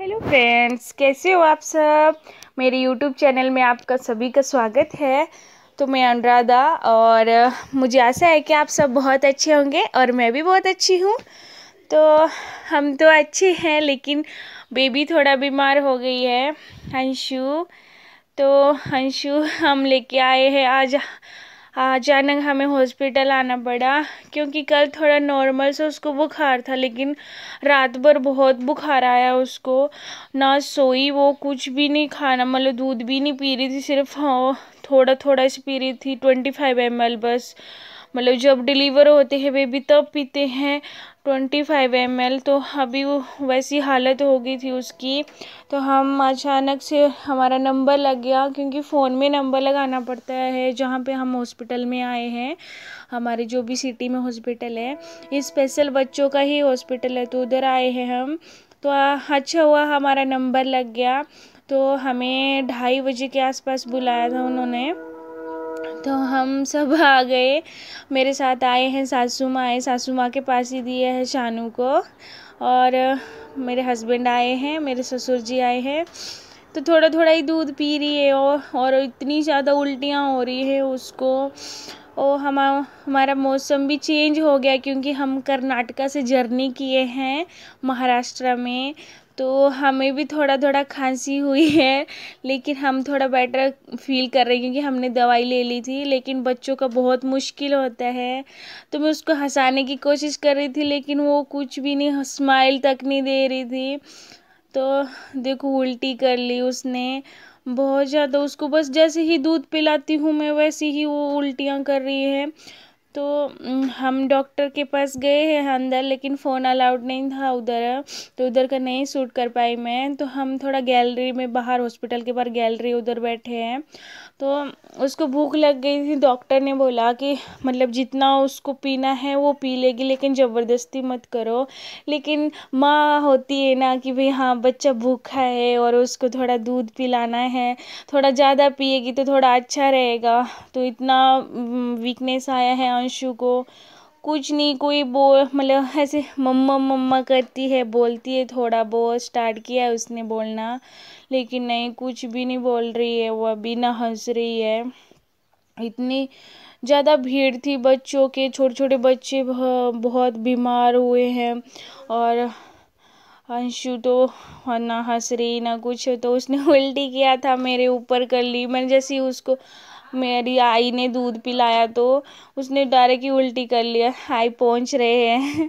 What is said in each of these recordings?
hello friends कैसे हो आप सब मेरे यूट्यूब चैनल में आपका सभी का स्वागत है तो मैं अनुराधा और मुझे आशा है कि आप सब बहुत अच्छे होंगे और मैं भी बहुत अच्छी हूँ तो हम तो अच्छे हैं लेकिन बेबी थोड़ा बीमार हो गई है अंशु तो अंशु हम लेके आए हैं आज अचानक हमें हॉस्पिटल आना पड़ा क्योंकि कल थोड़ा नॉर्मल से उसको बुखार था लेकिन रात भर बहुत बुखार आया उसको ना सोई वो कुछ भी नहीं खाना मतलब दूध भी नहीं पी रही थी सिर्फ हाँ थोड़ा थोड़ा सी पी रही थी ट्वेंटी फाइव एम बस मतलब जब डिलीवर होते हैं बेबी तब पीते हैं ट्वेंटी फाइव एम एल तो अभी वो वैसी हालत हो गई थी उसकी तो हम अचानक से हमारा नंबर लग गया क्योंकि फ़ोन में नंबर लगाना पड़ता है जहाँ पे हम हॉस्पिटल में आए हैं हमारे जो भी सिटी में हॉस्पिटल है ये स्पेशल बच्चों का ही हॉस्पिटल है तो उधर आए हैं हम तो अच्छा हुआ हमारा नंबर लग गया तो हमें ढाई बजे के आसपास बुलाया था उन्होंने तो हम सब आ गए मेरे साथ आए हैं सासू माँ आए सासू माँ के पास ही दिए हैं शानू को और मेरे हस्बैंड आए हैं मेरे ससुर जी आए हैं तो थोड़ा थोड़ा ही दूध पी रही है और और इतनी ज़्यादा उल्टियाँ हो रही है उसको और हम हमारा मौसम भी चेंज हो गया क्योंकि हम कर्नाटका से जर्नी किए हैं महाराष्ट्र में तो हमें भी थोड़ा थोड़ा खांसी हुई है लेकिन हम थोड़ा बेटर फील कर रहे हैं क्योंकि हमने दवाई ले ली थी लेकिन बच्चों का बहुत मुश्किल होता है तो मैं उसको हंसाने की कोशिश कर रही थी लेकिन वो कुछ भी नहीं स्माइल तक नहीं दे रही थी तो देखो उल्टी कर ली उसने बहुत ज़्यादा उसको बस जैसे ही दूध पिलाती हूँ मैं वैसे ही वो उल्टियाँ कर रही है तो हम डॉक्टर के पास गए हैं अंदर लेकिन फ़ोन अलाउड नहीं था उधर तो उधर का नहीं सूट कर पाई मैं तो हम थोड़ा गैलरी में बाहर हॉस्पिटल के बाहर गैलरी उधर बैठे हैं तो उसको भूख लग गई थी डॉक्टर ने बोला कि मतलब जितना उसको पीना है वो पी लेगी लेकिन ज़बरदस्ती मत करो लेकिन माँ होती है ना कि भाई हाँ बच्चा भूखा है और उसको थोड़ा दूध पिलाना है थोड़ा ज़्यादा पिएगी तो थोड़ा अच्छा रहेगा तो इतना वीकनेस आया है अंशु को कुछ नहीं कोई बो मतलब ऐसे मम्मा मम्मा करती है बोलती है थोड़ा बहुत स्टार्ट किया है उसने बोलना लेकिन नहीं कुछ भी नहीं बोल रही है वो अभी ना हंस रही है इतनी ज़्यादा भीड़ थी बच्चों के छोटे छोटे बच्चे बहुत बीमार हुए हैं और अंशु तो ना हंस रही ना कुछ तो उसने उल्टी किया था मेरे ऊपर कर ली मैंने जैसे उसको मेरी आई ने दूध पिलाया तो उसने डारे की उल्टी कर लिया आई पहुँच रहे हैं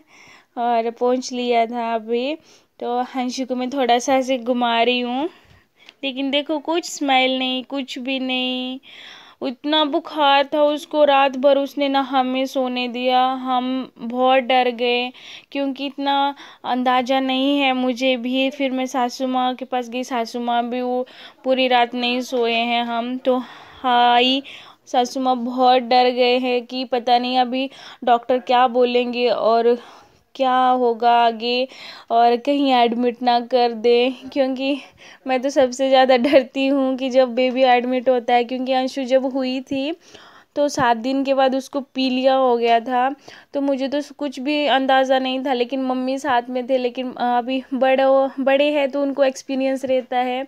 और पहुँच लिया था अभी तो हंसी को मैं थोड़ा सा ऐसे घुमा रही हूँ लेकिन देखो कुछ स्मेल नहीं कुछ भी नहीं उतना बुखार था उसको रात भर उसने ना हमें सोने दिया हम बहुत डर गए क्योंकि इतना अंदाज़ा नहीं है मुझे भी फिर मैं सासू माँ के पास गई सासू माँ भी वो पूरी रात नहीं सोए हैं हम तो हाई सासू माँ बहुत डर गए हैं कि पता नहीं अभी डॉक्टर क्या बोलेंगे और क्या होगा आगे और कहीं एडमिट ना कर दें क्योंकि मैं तो सबसे ज़्यादा डरती हूँ कि जब बेबी एडमिट होता है क्योंकि अंशु जब हुई थी तो सात दिन के बाद उसको पीलिया हो गया था तो मुझे तो कुछ भी अंदाज़ा नहीं था लेकिन मम्मी साथ में थे लेकिन अभी बड़े बड़े हैं तो उनको एक्सपीरियंस रहता है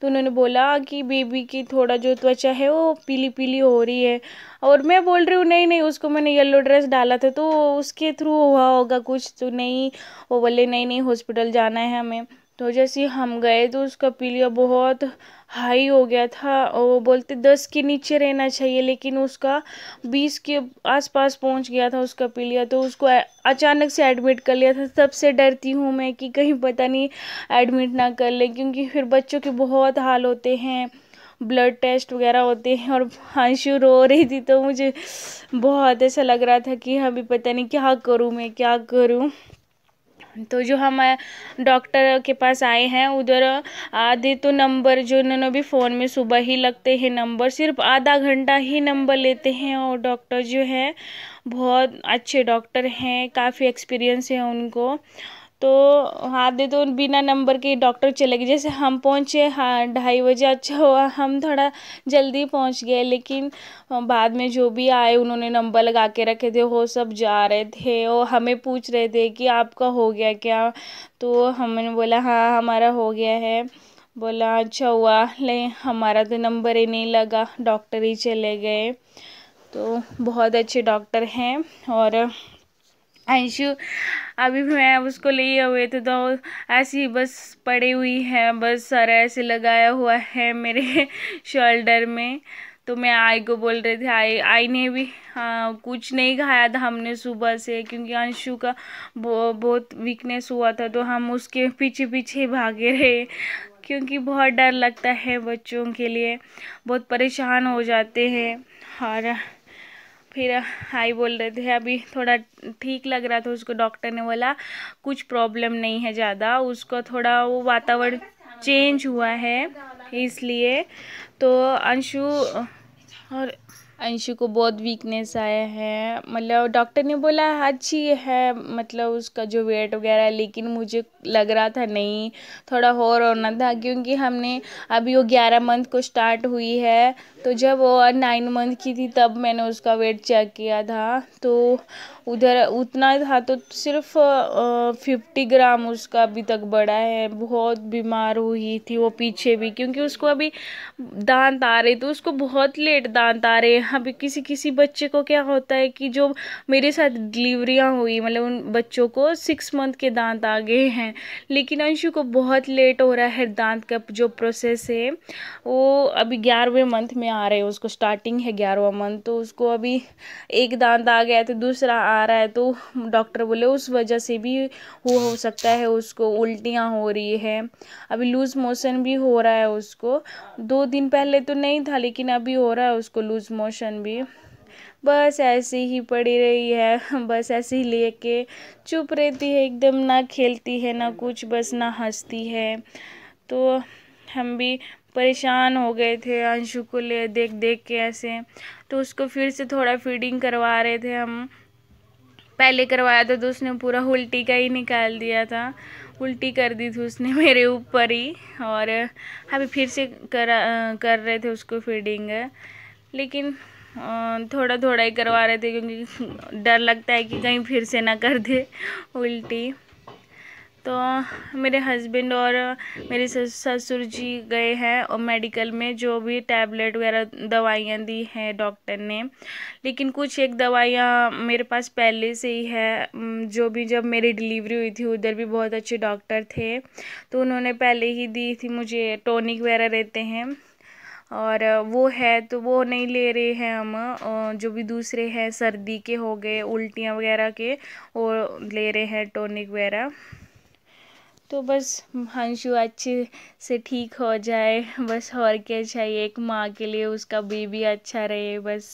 तो उन्होंने बोला कि बेबी की थोड़ा जो त्वचा है वो पीली पीली हो रही है और मैं बोल रही हूँ नहीं नहीं उसको मैंने येलो ड्रेस डाला था तो उसके थ्रू हुआ होगा कुछ तो नहीं वो बोले नहीं नहीं हॉस्पिटल जाना है हमें तो जैसे हम गए तो उसका पीलिया बहुत हाई हो गया था वो बोलते दस के नीचे रहना चाहिए लेकिन उसका बीस के आसपास पहुंच गया था उसका पीलिया तो उसको अचानक से एडमिट कर लिया था सबसे डरती हूँ मैं कि कहीं पता नहीं एडमिट ना कर ले क्योंकि फिर बच्चों के बहुत हाल होते हैं ब्लड टेस्ट वगैरह होते हैं और अंशु रो रही थी तो मुझे बहुत ऐसा लग रहा था कि अभी पता नहीं क्या करूँ मैं क्या करूँ तो जो हम डॉक्टर के पास आए हैं उधर आधे तो नंबर जो उन्होंने भी फ़ोन में सुबह ही लगते हैं नंबर सिर्फ आधा घंटा ही नंबर लेते हैं और डॉक्टर जो है बहुत अच्छे डॉक्टर हैं काफ़ी एक्सपीरियंस है उनको तो हाथ दे तो बिना नंबर के डॉक्टर चले गए जैसे हम पहुँचे हाँ ढाई बजे अच्छा हुआ हम थोड़ा जल्दी पहुँच गए लेकिन बाद में जो भी आए उन्होंने नंबर लगा के रखे थे वो सब जा रहे थे और हमें पूछ रहे थे कि आपका हो गया क्या तो हमने बोला हाँ हमारा हो गया है बोला अच्छा हुआ ले हमारा तो नंबर ही नहीं लगा डॉक्टर ही चले गए तो बहुत अच्छे डॉक्टर हैं और अंशु अभी भी मैं उसको लिए हुए थे तो ऐसी बस पड़ी हुई है बस सारा ऐसे लगाया हुआ है मेरे शोल्डर में तो मैं आई को बोल रही थी आई आई ने भी आ, हाँ, कुछ नहीं खाया था हमने सुबह से क्योंकि अंशु का बो, बहुत वीकनेस हुआ था तो हम उसके पीछे पीछे भागे रहे क्योंकि बहुत डर लगता है बच्चों के लिए बहुत परेशान हो जाते हैं और फिर हाई बोल रहे थे अभी थोड़ा ठीक लग रहा था उसको डॉक्टर ने बोला कुछ प्रॉब्लम नहीं है ज़्यादा उसको थोड़ा वो वातावरण चेंज हुआ है इसलिए तो अंशु और अंशु को बहुत वीकनेस आया है मतलब डॉक्टर ने बोला अच्छी है मतलब उसका जो वेट वगैरह लेकिन मुझे लग रहा था नहीं थोड़ा और होना था क्योंकि हमने अभी वो ग्यारह मंथ को स्टार्ट हुई है तो जब वो नाइन मंथ की थी तब मैंने उसका वेट चेक किया था तो उधर उतना था तो सिर्फ फिफ्टी ग्राम उसका अभी तक बड़ा है बहुत बीमार हुई थी वो पीछे भी क्योंकि उसको अभी दांत आ रहे तो उसको बहुत लेट दांत आ रहे हैं अभी किसी किसी बच्चे को क्या होता है कि जो मेरे साथ डिलीवरियाँ हुई मतलब उन बच्चों को सिक्स मंथ के दांत आ गए हैं लेकिन अंशु को बहुत लेट हो रहा है दांत का जो प्रोसेस है वो अभी ग्यारहवें मंथ में आ रहे हैं उसको स्टार्टिंग है ग्यारहवा मंथ तो उसको अभी एक दांत आ गया तो दूसरा आ आ रहा है तो डॉक्टर बोले उस वजह से भी वो हो सकता है उसको उल्टियाँ हो रही है अभी लूज़ मोशन भी हो रहा है उसको दो दिन पहले तो नहीं था लेकिन अभी हो रहा है उसको लूज़ मोशन भी बस ऐसे ही पड़ी रही है बस ऐसे ही ले के चुप रहती है एकदम ना खेलती है ना कुछ बस ना हंसती है तो हम भी परेशान हो गए थे अंशु को ले देख देख के ऐसे तो उसको फिर से थोड़ा फीडिंग करवा रहे थे हम पहले करवाया था तो उसने पूरा उल्टी का ही निकाल दिया था उल्टी कर दी थी उसने मेरे ऊपर ही और अभी फिर से कर कर रहे थे उसको फीडिंग लेकिन थोड़ा थोड़ा ही करवा रहे थे क्योंकि डर लगता है कि कहीं फिर से ना कर दे उल्टी तो मेरे हस्बैंड और मेरे ससुर जी गए हैं और मेडिकल में जो भी टैबलेट वगैरह दवाइयाँ दी हैं डॉक्टर ने लेकिन कुछ एक दवाइयाँ मेरे पास पहले से ही है जो भी जब मेरी डिलीवरी हुई थी उधर भी बहुत अच्छे डॉक्टर थे तो उन्होंने पहले ही दी थी मुझे टॉनिक वगैरह रहते हैं और वो है तो वो नहीं ले रहे हैं हम जो भी दूसरे हैं सर्दी के हो गए उल्टियाँ वगैरह के वो ले रहे हैं टॉनिक वगैरह तो बस हंशु अच्छे से ठीक हो जाए बस और क्या चाहिए एक माँ के लिए उसका बेबी अच्छा रहे बस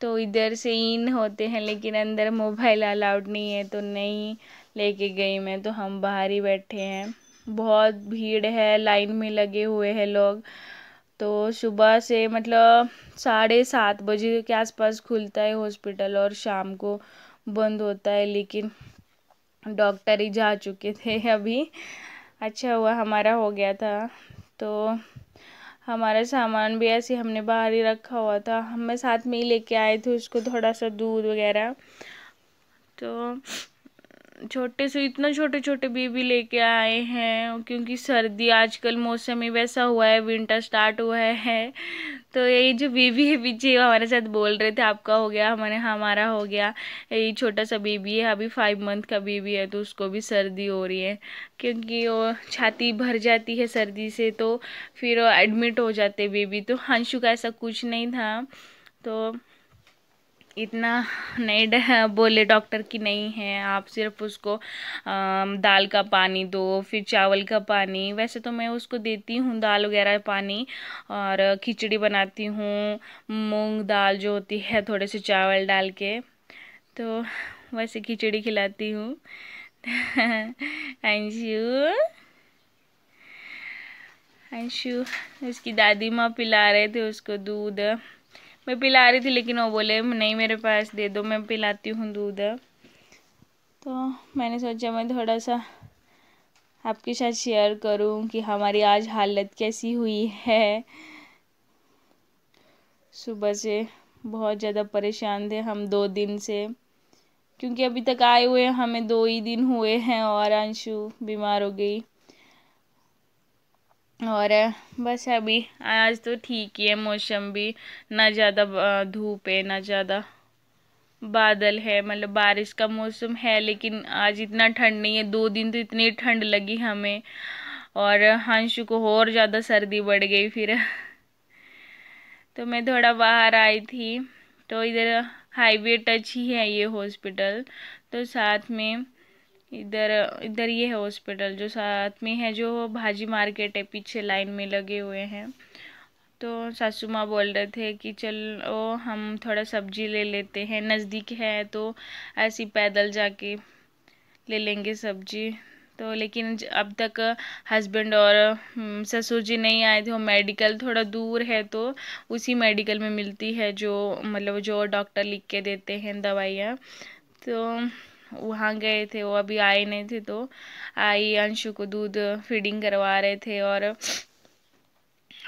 तो इधर से इन होते हैं लेकिन अंदर मोबाइल अलाउड नहीं है तो नहीं लेके गई मैं तो हम बाहर ही बैठे हैं बहुत भीड़ है लाइन में लगे हुए हैं लोग तो सुबह से मतलब साढ़े सात बजे के आसपास खुलता है हॉस्पिटल और शाम को बंद होता है लेकिन डॉक्टर ही जा चुके थे अभी अच्छा हुआ हमारा हो गया था तो हमारा सामान भी ऐसे हमने बाहर ही रखा हुआ था हमें साथ में ही लेके आए थे उसको थोड़ा सा दूध वगैरह तो छोटे से इतना छोटे छोटे बेबी लेके आए हैं क्योंकि सर्दी आजकल मौसम ही वैसा हुआ है विंटर स्टार्ट हुआ है तो यही जो बेबी है पीछे हमारे साथ बोल रहे थे आपका हो गया हमारे हमारा हो गया यही छोटा सा बेबी है अभी फाइव मंथ का बेबी है तो उसको भी सर्दी हो रही है क्योंकि वो छाती भर जाती है सर्दी से तो फिर एडमिट हो जाते बेबी तो हंशु का ऐसा कुछ नहीं था तो इतना नहीं बोले डॉक्टर कि नहीं है आप सिर्फ उसको दाल का पानी दो फिर चावल का पानी वैसे तो मैं उसको देती हूँ दाल वगैरह पानी और खिचड़ी बनाती हूँ मूंग दाल जो होती है थोड़े से चावल डाल के तो वैसे खिचड़ी खिलाती हूँ अंशु अंशु उसकी दादी माँ पिला रहे थे उसको दूध मैं पिला रही थी लेकिन वो बोले नहीं मेरे पास दे दो मैं पिलाती हूँ दूध तो मैंने सोचा मैं थोड़ा सा आपके साथ शेयर करूँ कि हमारी आज हालत कैसी हुई है सुबह से बहुत ज़्यादा परेशान थे हम दो दिन से क्योंकि अभी तक आए हुए हमें दो ही दिन हुए हैं और अंशु बीमार हो गई और बस अभी आज तो ठीक ही है मौसम भी ना ज़्यादा धूप है ना ज़्यादा बादल है मतलब बारिश का मौसम है लेकिन आज इतना ठंड नहीं है दो दिन तो इतनी ठंड लगी हमें और हंशु को और ज़्यादा सर्दी बढ़ गई फिर तो मैं थोड़ा बाहर आई थी तो इधर हाईवे टच ही है ये हॉस्पिटल तो साथ में इधर इधर ये है हॉस्पिटल जो साथ में है जो भाजी मार्केट है पीछे लाइन में लगे हुए हैं तो सासू माँ बोल रहे थे कि चलो हम थोड़ा सब्जी ले लेते हैं नज़दीक है तो ऐसे पैदल जाके ले लेंगे सब्जी तो लेकिन अब तक हस्बैंड और हम्म, ससुर जी नहीं आए थे वो मेडिकल थोड़ा दूर है तो उसी मेडिकल में मिलती है जो मतलब जो डॉक्टर लिख के देते हैं दवाइयाँ तो वहाँ गए थे वो अभी आए नहीं थे तो आई अंशु को दूध फीडिंग करवा रहे थे और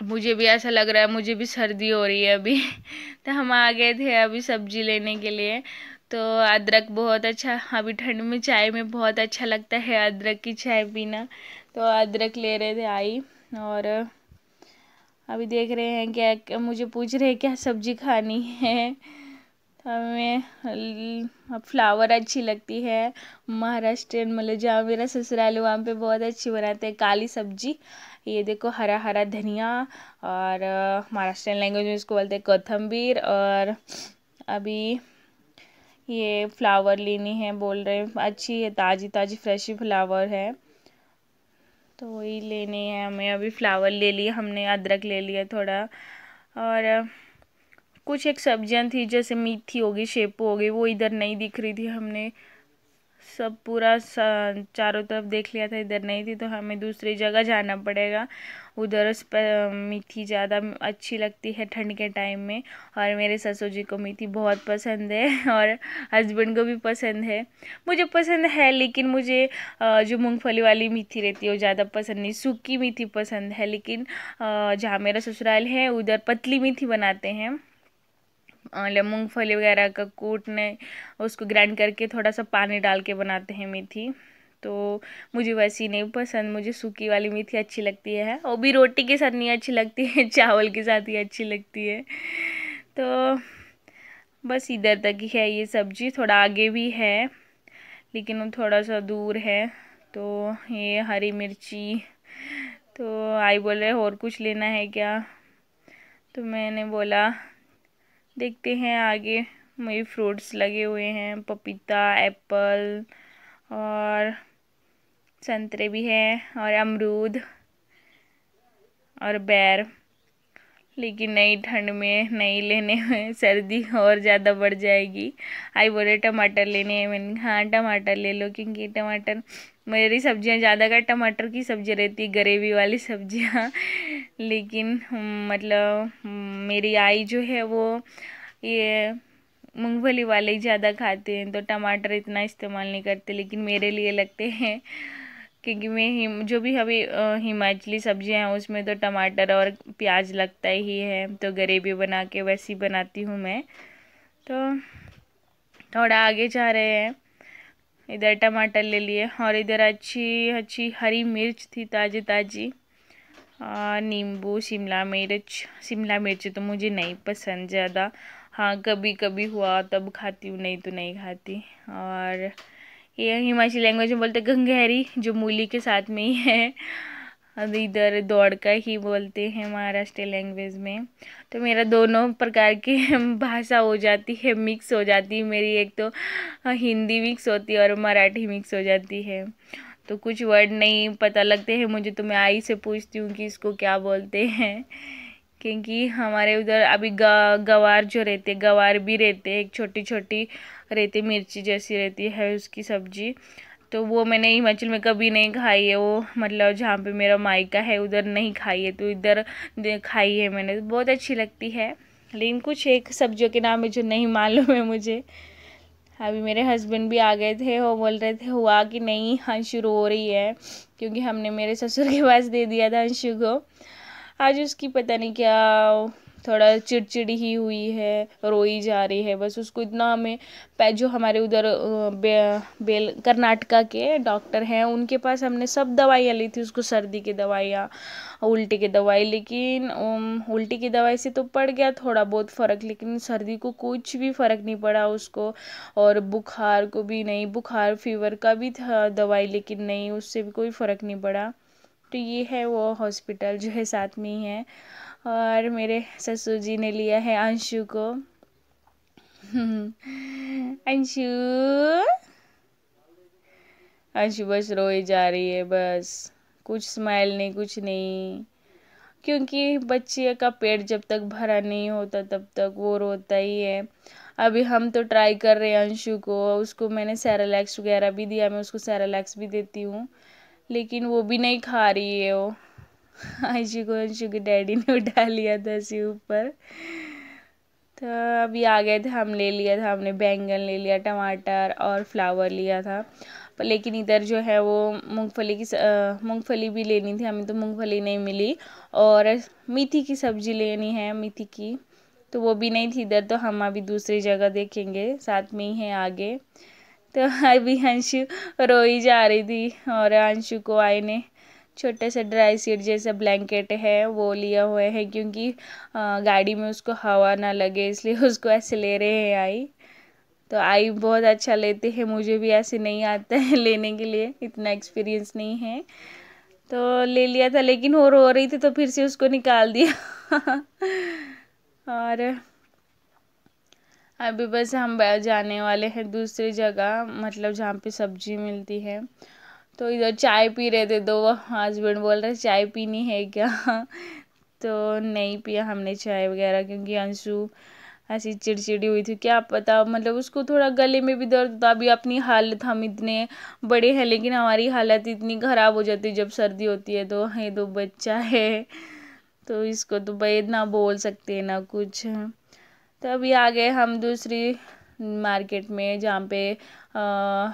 मुझे भी ऐसा लग रहा है मुझे भी सर्दी हो रही है अभी तो हम आ गए थे अभी सब्जी लेने के लिए तो अदरक बहुत अच्छा अभी ठंड में चाय में बहुत अच्छा लगता है अदरक की चाय पीना तो अदरक ले रहे थे आई और अभी देख रहे हैं क्या मुझे पूछ रहे हैं क्या सब्जी खानी है हमें फ्लावर अच्छी लगती है महाराष्ट्रियन मतलब जहाँ मेरा ससुराल है वहाँ पे बहुत अच्छी बनाते हैं काली सब्जी ये देखो हरा हरा धनिया और महाराष्ट्रियन लैंग्वेज में इसको बोलते हैं कोथम्बीर और अभी ये फ्लावर लेनी है बोल रहे हैं अच्छी है ताज़ी ताज़ी फ्रेश फ्लावर है तो वही लेने हैं हमें अभी फ्लावर ले लिए हमने अदरक ले लिया थोड़ा और कुछ एक सब्जियां थी जैसे मीठी होगी शेपू हो गई वो इधर नहीं दिख रही थी हमने सब पूरा चारों तरफ देख लिया था इधर नहीं थी तो हमें दूसरी जगह जाना पड़ेगा उधर उस मीठी ज़्यादा अच्छी लगती है ठंड के टाइम में और मेरे ससुर जी को मीठी बहुत पसंद है और हस्बैंड को भी पसंद है मुझे पसंद है लेकिन मुझे जो मूँगफली वाली मीठी रहती है वो ज़्यादा पसंद नहीं सूखी मीठी पसंद है लेकिन जहाँ मेरा ससुराल है उधर पतली मीठी बनाते हैं मतलब मूँगफली वगैरह का कूटने उसको ग्राइंड करके थोड़ा सा पानी डाल के बनाते हैं मेथी तो मुझे वैसी नहीं पसंद मुझे सूखी वाली मेथी अच्छी लगती है वो भी रोटी के साथ नहीं अच्छी लगती है चावल के साथ ही अच्छी लगती है तो बस इधर तक ही है ये सब्ज़ी थोड़ा आगे भी है लेकिन वो थोड़ा सा दूर है तो ये हरी मिर्ची तो आई बोल रहे और कुछ लेना है क्या तो मैंने बोला देखते हैं आगे में फ्रूट्स लगे हुए हैं पपीता एप्पल और संतरे भी हैं और अमरूद और बैर लेकिन नई ठंड में नहीं लेने में सर्दी और ज़्यादा बढ़ जाएगी आई बोले टमाटर लेने मैंने हाँ टमाटर ले लो क्योंकि टमाटर मेरी सब्जियां ज़्यादातर टमाटर की सब्जी रहती है गरेवी वाली सब्जियां लेकिन हम्म, मतलब हम्म, मेरी आई जो है वो ये मूंगफली वाले ही ज़्यादा खाते हैं तो टमाटर इतना इस्तेमाल नहीं करते लेकिन मेरे लिए लगते हैं क्योंकि मैं हिम जो भी अभी हिमाचली सब्जियां हैं उसमें तो टमाटर और प्याज लगता ही है तो ग्रेवी बना के वैसी बनाती हूँ मैं तो थोड़ा आगे जा रहे हैं इधर टमाटर ले लिए और इधर अच्छी अच्छी हरी मिर्च थी ताज़ी ताज़ी नींबू शिमला मिर्च शिमला मिर्च तो मुझे नहीं पसंद ज़्यादा हाँ कभी कभी हुआ तब खाती हूँ नहीं तो नहीं खाती और ये हिमाचली लैंग्वेज में बोलते गंगहरी जो मूली के साथ में ही है इधर दौड़ का ही बोलते हैं महाराष्ट्र लैंग्वेज में तो मेरा दोनों प्रकार की भाषा हो जाती है मिक्स हो जाती है मेरी एक तो हिंदी मिक्स होती है और मराठी मिक्स हो जाती है तो कुछ वर्ड नहीं पता लगते हैं मुझे तो मैं आई से पूछती हूँ कि इसको क्या बोलते हैं क्योंकि हमारे उधर अभी गवार जो रहते गवार भी रहते एक छोटी छोटी रहती मिर्ची जैसी रहती है उसकी सब्जी तो वो मैंने हिमाचल में कभी नहीं खाई है वो मतलब जहाँ पे मेरा मायका है उधर नहीं खाई है तो इधर खाई है मैंने बहुत अच्छी लगती है लेकिन कुछ एक सब्जियों के नाम है जो नहीं मालूम है मुझे अभी मेरे हस्बैंड भी आ गए थे वो बोल रहे थे हुआ कि नहीं अंशु रो रही है क्योंकि हमने मेरे ससुर के पास दे दिया था अंशु को आज उसकी पता नहीं क्या थोड़ा चिड़चिड़ी ही हुई है रोई जा रही है बस उसको इतना हमें जो हमारे उधर बे बेल कर्नाटका के डॉक्टर हैं उनके पास हमने सब दवाइयाँ ली थी उसको सर्दी की दवाइयाँ उल्टी की दवाई लेकिन उल्टी की दवाई से तो पड़ गया थोड़ा बहुत फ़र्क लेकिन सर्दी को कुछ भी फ़र्क नहीं पड़ा उसको और बुखार को भी नहीं बुखार फीवर का भी था दवाई लेकिन नहीं उससे भी कोई फ़र्क नहीं पड़ा तो ये है वो हॉस्पिटल जो है साथ में ही है और मेरे ससुर जी ने लिया है अंशु को अंशु अंशु बस रोई जा रही है बस कुछ स्माइल नहीं कुछ नहीं क्योंकि बच्चे का पेट जब तक भरा नहीं होता तब तक वो रोता ही है अभी हम तो ट्राई कर रहे हैं अंशु को उसको मैंने सैरालैक्स वगैरह भी दिया मैं उसको सैरालैक्स भी देती हूँ लेकिन वो भी नहीं खा रही है वो आयशू को अंशु के डैडी ने उठा लिया था इसी ऊपर तो अभी आ गए थे हम ले लिया था हमने बैंगन ले लिया टमाटर और फ्लावर लिया था पर लेकिन इधर जो है वो मूंगफली की मूंगफली भी लेनी थी हमें तो मूंगफली नहीं मिली और मेथी की सब्ज़ी लेनी है मेथी की तो वो भी नहीं थी इधर तो हम अभी दूसरी जगह देखेंगे साथ में ही है आगे तो अभी अंशु रोई जा रही थी और अंशु को आए ने छोटे से ड्राई सीट जैसे ब्लैंकेट है वो लिया हुए है क्योंकि गाड़ी में उसको हवा ना लगे इसलिए उसको ऐसे ले रहे हैं आई तो आई बहुत अच्छा लेते हैं मुझे भी ऐसे नहीं आता है लेने के लिए इतना एक्सपीरियंस नहीं है तो ले लिया था लेकिन वो रो रही थी तो फिर से उसको निकाल दिया और अभी बस हम जाने वाले हैं दूसरी जगह मतलब जहाँ पे सब्जी मिलती है तो इधर चाय पी रहे थे दो हस्बैंड बोल रहे चाय पीनी है क्या तो नहीं पिया हमने चाय वगैरह क्योंकि अंशु ऐसी चिड़चिड़ी हुई थी क्या पता मतलब उसको थोड़ा गले में भी दर्द था अभी अपनी हालत हम इतने बड़े हैं लेकिन हमारी हालत इतनी ख़राब हो जाती है जब सर्दी होती है तो ये तो बच्चा है तो इसको तो बैद ना बोल सकते ना कुछ तो अभी आ गए हम दूसरी मार्केट में जहाँ पे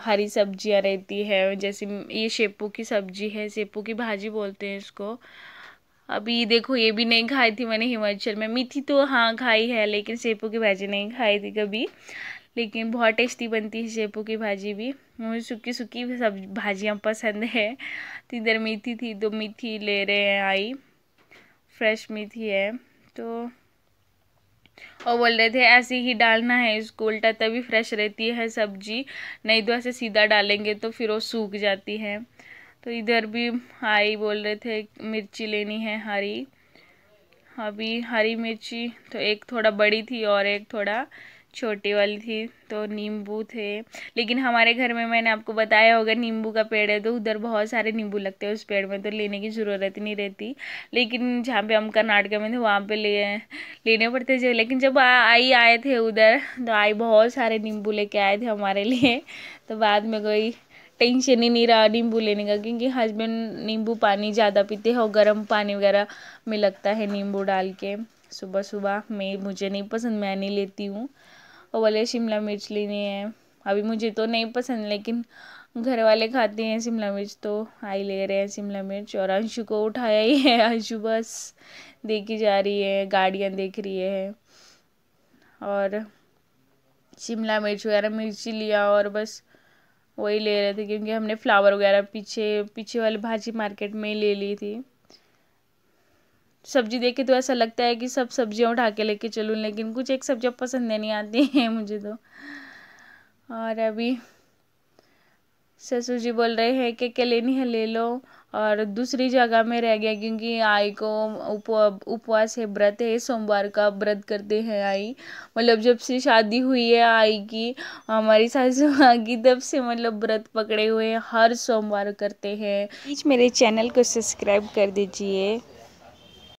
हरी सब्जियाँ रहती है जैसे ये शेपू की सब्जी है शेपू की भाजी बोलते हैं इसको अभी देखो ये भी नहीं खाई थी मैंने हिमाचल में मीठी तो हाँ खाई है लेकिन सेपू की भाजी नहीं खाई थी कभी लेकिन बहुत टेस्टी बनती है शेपू की भाजी भी मुझे सूखी सूखी सब भाजियाँ पसंद है तो इधर मीठी थी तो मीठी ले रहे हैं आई फ्रेश मीठी है तो और बोल रहे थे ऐसे ही डालना है इसको उल्टा तभी फ्रेश रहती है सब्जी नहीं तो ऐसे सीधा डालेंगे तो फिर वो सूख जाती है तो इधर भी हाई बोल रहे थे मिर्ची लेनी है हरी अभी हरी मिर्ची तो एक थोड़ा बड़ी थी और एक थोड़ा छोटी वाली थी तो नींबू थे लेकिन हमारे घर में मैंने आपको बताया होगा नींबू का पेड़ है तो उधर बहुत सारे नींबू लगते हैं उस पेड़ में तो लेने की ज़रूरत नहीं रहती लेकिन जहाँ पे हम कर्नाटक में थे वहाँ पे ले लेने पड़ते थे लेकिन जब आई आए थे उधर तो आई बहुत सारे नींबू लेके आए थे हमारे लिए तो बाद में कोई टेंशन ही नहीं रहा नींबू लेने का क्योंकि हस्बैंड नींबू पानी ज़्यादा पीते हैं और गर्म पानी वगैरह में लगता है नींबू डाल के सुबह सुबह मैं मुझे नहीं पसंद मैं नहीं लेती हूँ वो बोले शिमला मिर्च लेनी है अभी मुझे तो नहीं पसंद लेकिन घर वाले खाते हैं शिमला मिर्च तो आई ले रहे हैं शिमला मिर्च और अंशु को उठाया ही है अंशु बस देखी जा रही है गाड़ियाँ देख रही है और शिमला मिर्च वगैरह मिर्ची लिया और बस वही ले रहे थे क्योंकि हमने फ्लावर वगैरह पीछे पीछे वाले भाजी मार्केट में ही ले ली थी सब्जी देखे तो ऐसा लगता है कि सब सब्जियां उठा के लेके चलूँ लेकिन कुछ एक सब्जियां पसंद नहीं आती हैं मुझे तो और अभी ससुर जी बोल रहे हैं कि क्या लेनी है ले लो और दूसरी जगह में रह गया क्योंकि आई को उपवास है व्रत है सोमवार का व्रत करते हैं आई मतलब जब से शादी हुई है आई की हमारी सासू माँ की तब से मतलब व्रत पकड़े हुए हर सोमवार करते हैं प्लीज मेरे चैनल को सब्सक्राइब कर दीजिए